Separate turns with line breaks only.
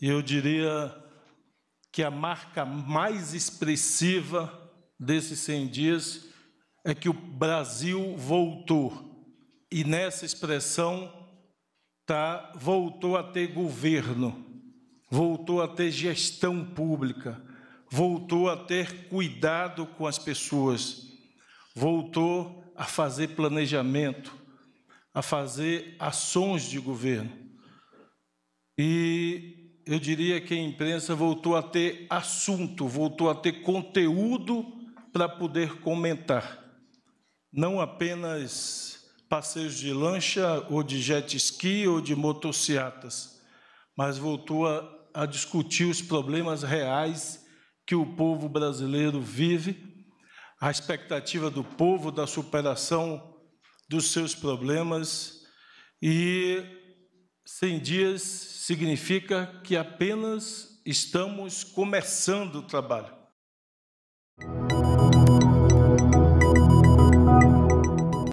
eu diria que a marca mais expressiva desses 100 dias é que o Brasil voltou. E nessa expressão tá voltou a ter governo, voltou a ter gestão pública, voltou a ter cuidado com as pessoas, voltou a fazer planejamento, a fazer ações de governo. E eu diria que a imprensa voltou a ter assunto, voltou a ter conteúdo para poder comentar. Não apenas passeios de lancha, ou de jet ski, ou de motocicletas, mas voltou a, a discutir os problemas reais que o povo brasileiro vive, a expectativa do povo da superação dos seus problemas. E 100 dias significa que apenas estamos começando o trabalho.